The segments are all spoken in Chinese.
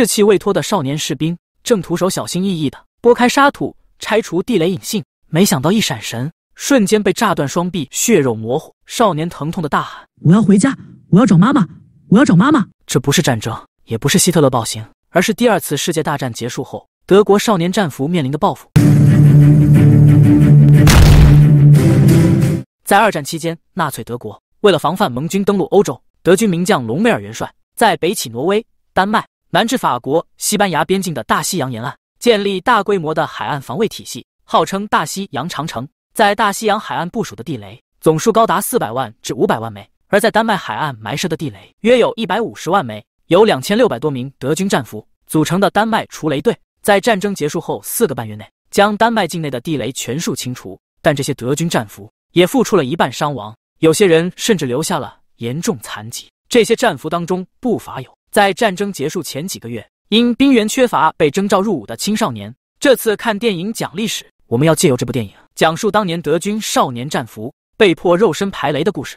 士气未脱的少年士兵正徒手小心翼翼的拨开沙土，拆除地雷引信，没想到一闪神，瞬间被炸断双臂，血肉模糊。少年疼痛的大喊：“我要回家！我要找妈妈！我要找妈妈！”这不是战争，也不是希特勒暴行，而是第二次世界大战结束后，德国少年战俘面临的报复。在二战期间，纳粹德国为了防范盟军登陆欧洲，德军名将隆美尔元帅在北起挪威、丹麦。南至法国、西班牙边境的大西洋沿岸，建立大规模的海岸防卫体系，号称“大西洋长城”。在大西洋海岸部署的地雷总数高达四百万至五百万枚，而在丹麦海岸埋设的地雷约有一百五十万枚。由两千六百多名德军战俘组成的丹麦除雷队，在战争结束后四个半月内，将丹麦境内的地雷全数清除。但这些德军战俘也付出了一半伤亡，有些人甚至留下了严重残疾。这些战俘当中不乏有。在战争结束前几个月，因兵源缺乏被征召入伍的青少年。这次看电影讲历史，我们要借由这部电影讲述当年德军少年战俘被迫肉身排雷的故事。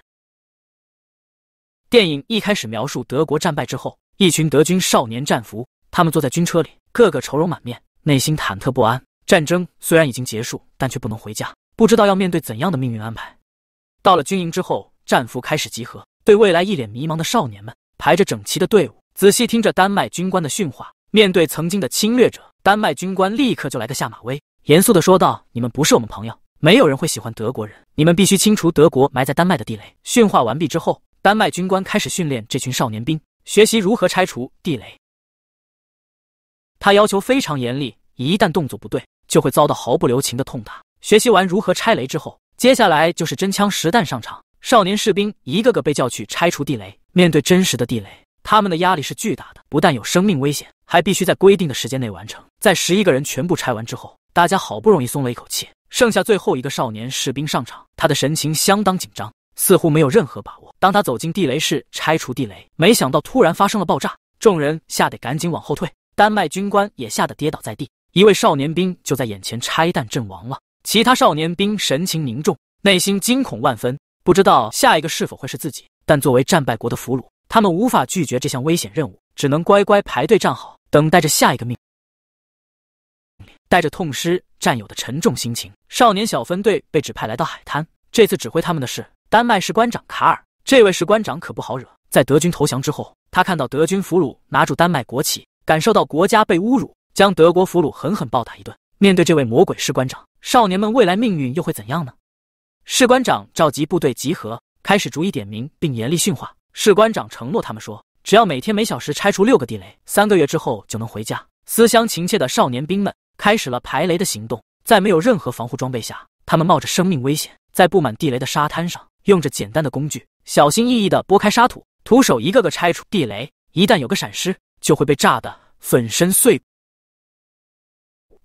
电影一开始描述德国战败之后，一群德军少年战俘，他们坐在军车里，个个愁容满面，内心忐忑不安。战争虽然已经结束，但却不能回家，不知道要面对怎样的命运安排。到了军营之后，战俘开始集合，对未来一脸迷茫的少年们排着整齐的队伍。仔细听着丹麦军官的训话，面对曾经的侵略者，丹麦军官立刻就来个下马威，严肃地说道：“你们不是我们朋友，没有人会喜欢德国人。你们必须清除德国埋在丹麦的地雷。”训话完毕之后，丹麦军官开始训练这群少年兵，学习如何拆除地雷。他要求非常严厉，一旦动作不对，就会遭到毫不留情的痛打。学习完如何拆雷之后，接下来就是真枪实弹上场。少年士兵一个个被叫去拆除地雷，面对真实的地雷。他们的压力是巨大的，不但有生命危险，还必须在规定的时间内完成。在十一个人全部拆完之后，大家好不容易松了一口气。剩下最后一个少年士兵上场，他的神情相当紧张，似乎没有任何把握。当他走进地雷室拆除地雷，没想到突然发生了爆炸，众人吓得赶紧往后退，丹麦军官也吓得跌倒在地。一位少年兵就在眼前拆弹阵亡了，其他少年兵神情凝重，内心惊恐万分，不知道下一个是否会是自己。但作为战败国的俘虏。他们无法拒绝这项危险任务，只能乖乖排队站好，等待着下一个命。令。带着痛失战友的沉重心情，少年小分队被指派来到海滩。这次指挥他们的，是丹麦士官长卡尔。这位士官长可不好惹。在德军投降之后，他看到德军俘虏拿住丹麦国旗，感受到国家被侮辱，将德国俘虏狠狠暴打一顿。面对这位魔鬼士官长，少年们未来命运又会怎样呢？士官长召集部队集合，开始逐一点名，并严厉训话。士官长承诺他们说：“只要每天每小时拆除六个地雷，三个月之后就能回家。”思乡情切的少年兵们开始了排雷的行动。在没有任何防护装备下，他们冒着生命危险，在布满地雷的沙滩上，用着简单的工具，小心翼翼地拨开沙土，徒手一个个拆除地雷。一旦有个闪失，就会被炸得粉身碎骨。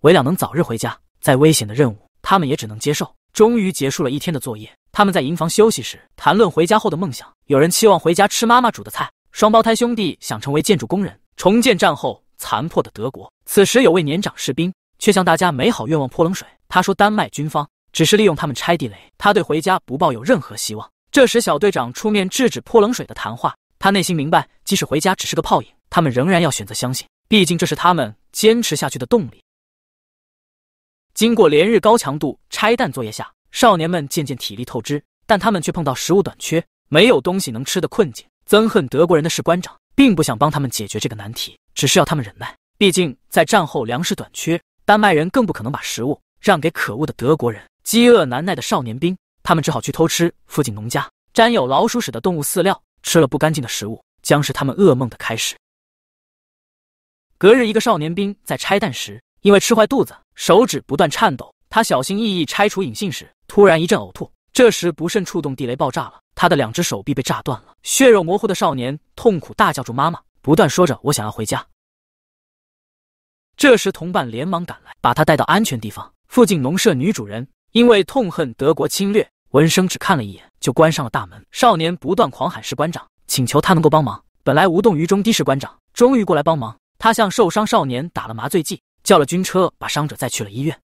为了能早日回家，在危险的任务，他们也只能接受。终于结束了一天的作业，他们在营房休息时谈论回家后的梦想。有人期望回家吃妈妈煮的菜，双胞胎兄弟想成为建筑工人，重建战后残破的德国。此时，有位年长士兵却向大家美好愿望泼冷水。他说：“丹麦军方只是利用他们拆地雷，他对回家不抱有任何希望。”这时，小队长出面制止泼冷水的谈话。他内心明白，即使回家只是个泡影，他们仍然要选择相信，毕竟这是他们坚持下去的动力。经过连日高强度拆弹作业下，少年们渐渐体力透支，但他们却碰到食物短缺、没有东西能吃的困境。憎恨德国人的士官长并不想帮他们解决这个难题，只是要他们忍耐。毕竟在战后粮食短缺，丹麦人更不可能把食物让给可恶的德国人。饥饿难耐的少年兵，他们只好去偷吃附近农家沾有老鼠屎的动物饲料。吃了不干净的食物，将是他们噩梦的开始。隔日，一个少年兵在拆弹时，因为吃坏肚子。手指不断颤抖，他小心翼翼拆除引信时，突然一阵呕吐。这时不慎触动地雷，爆炸了。他的两只手臂被炸断了，血肉模糊的少年痛苦大叫：“住妈妈！”不断说着：“我想要回家。”这时，同伴连忙赶来，把他带到安全地方。附近农舍女主人因为痛恨德国侵略，闻声只看了一眼就关上了大门。少年不断狂喊：“士官长，请求他能够帮忙。”本来无动于衷的士官长终于过来帮忙。他向受伤少年打了麻醉剂。叫了军车，把伤者载去了医院。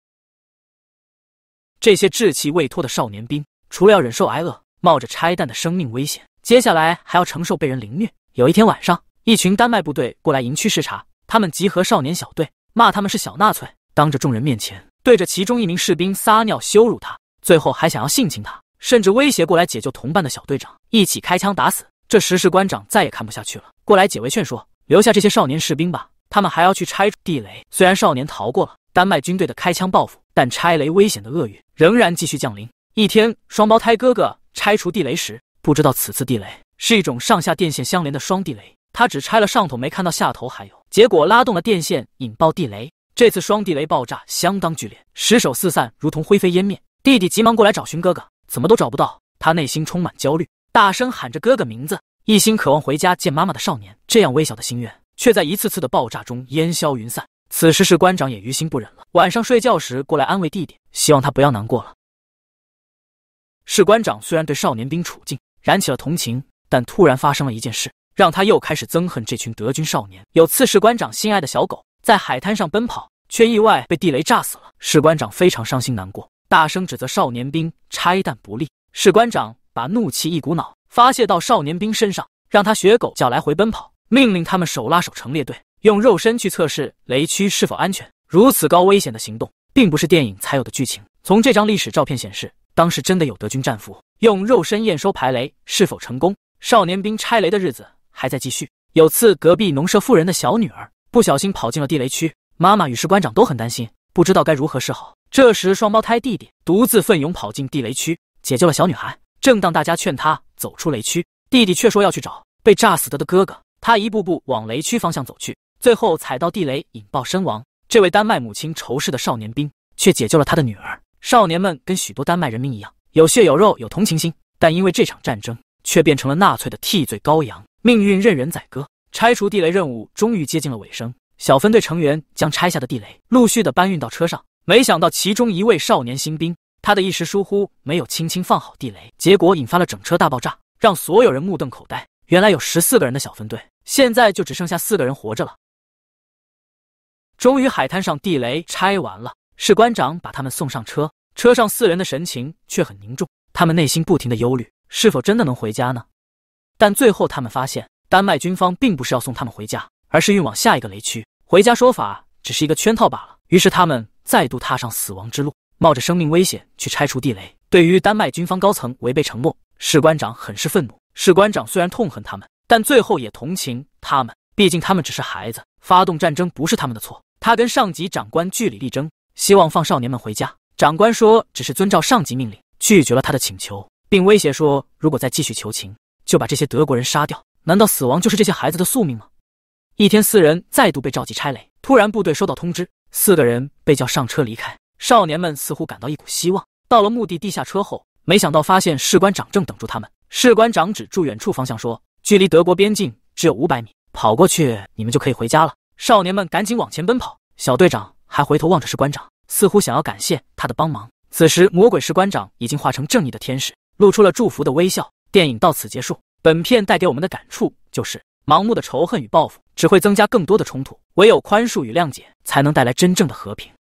这些稚气未脱的少年兵，除了要忍受挨饿、冒着拆弹的生命危险，接下来还要承受被人凌虐。有一天晚上，一群丹麦部队过来营区视察，他们集合少年小队，骂他们是小纳粹，当着众人面前，对着其中一名士兵撒尿羞辱他，最后还想要性侵他，甚至威胁过来解救同伴的小队长一起开枪打死。这时，士官长再也看不下去了，过来解围劝说，留下这些少年士兵吧。他们还要去拆除地雷。虽然少年逃过了丹麦军队的开枪报复，但拆雷危险的厄运仍然继续降临。一天，双胞胎哥哥拆除地雷时，不知道此次地雷是一种上下电线相连的双地雷，他只拆了上头，没看到下头还有，结果拉动了电线，引爆地雷。这次双地雷爆炸相当剧烈，尸首四散，如同灰飞烟灭。弟弟急忙过来找寻哥哥，怎么都找不到，他内心充满焦虑，大声喊着哥哥名字，一心渴望回家见妈妈的少年，这样微小的心愿。却在一次次的爆炸中烟消云散。此时士官长也于心不忍了，晚上睡觉时过来安慰弟弟，希望他不要难过了。士官长虽然对少年兵处境燃起了同情，但突然发生了一件事，让他又开始憎恨这群德军少年。有次士官长心爱的小狗在海滩上奔跑，却意外被地雷炸死了。士官长非常伤心难过，大声指责少年兵拆弹不力。士官长把怒气一股脑发泄到少年兵身上，让他学狗叫来回奔跑。命令他们手拉手成列队，用肉身去测试雷区是否安全。如此高危险的行动，并不是电影才有的剧情。从这张历史照片显示，当时真的有德军战俘用肉身验收排雷是否成功。少年兵拆雷的日子还在继续。有次，隔壁农舍妇人的小女儿不小心跑进了地雷区，妈妈与士官长都很担心，不知道该如何是好。这时，双胞胎弟弟独自奋勇跑进地雷区，解救了小女孩。正当大家劝他走出雷区，弟弟却说要去找被炸死的的哥哥。他一步步往雷区方向走去，最后踩到地雷，引爆身亡。这位丹麦母亲仇视的少年兵，却解救了他的女儿。少年们跟许多丹麦人民一样，有血有肉，有同情心，但因为这场战争，却变成了纳粹的替罪羔羊，命运任人宰割。拆除地雷任务终于接近了尾声，小分队成员将拆下的地雷陆续的搬运到车上。没想到，其中一位少年新兵，他的一时疏忽，没有轻轻放好地雷，结果引发了整车大爆炸，让所有人目瞪口呆。原来有十四个人的小分队，现在就只剩下四个人活着了。终于，海滩上地雷拆完了，士官长把他们送上车。车上四人的神情却很凝重，他们内心不停的忧虑：是否真的能回家呢？但最后，他们发现丹麦军方并不是要送他们回家，而是运往下一个雷区。回家说法只是一个圈套罢了。于是，他们再度踏上死亡之路，冒着生命危险去拆除地雷。对于丹麦军方高层违背承诺，士官长很是愤怒。士官长虽然痛恨他们，但最后也同情他们，毕竟他们只是孩子，发动战争不是他们的错。他跟上级长官据理力争，希望放少年们回家。长官说只是遵照上级命令，拒绝了他的请求，并威胁说如果再继续求情，就把这些德国人杀掉。难道死亡就是这些孩子的宿命吗？一天，四人再度被召集拆雷，突然部队收到通知，四个人被叫上车离开。少年们似乎感到一股希望。到了目的地下车后，没想到发现士官长正等住他们。士官长指住远处方向说：“距离德国边境只有五百米，跑过去你们就可以回家了。”少年们赶紧往前奔跑，小队长还回头望着士官长，似乎想要感谢他的帮忙。此时，魔鬼士官长已经化成正义的天使，露出了祝福的微笑。电影到此结束。本片带给我们的感触就是：盲目的仇恨与报复只会增加更多的冲突，唯有宽恕与谅解才能带来真正的和平。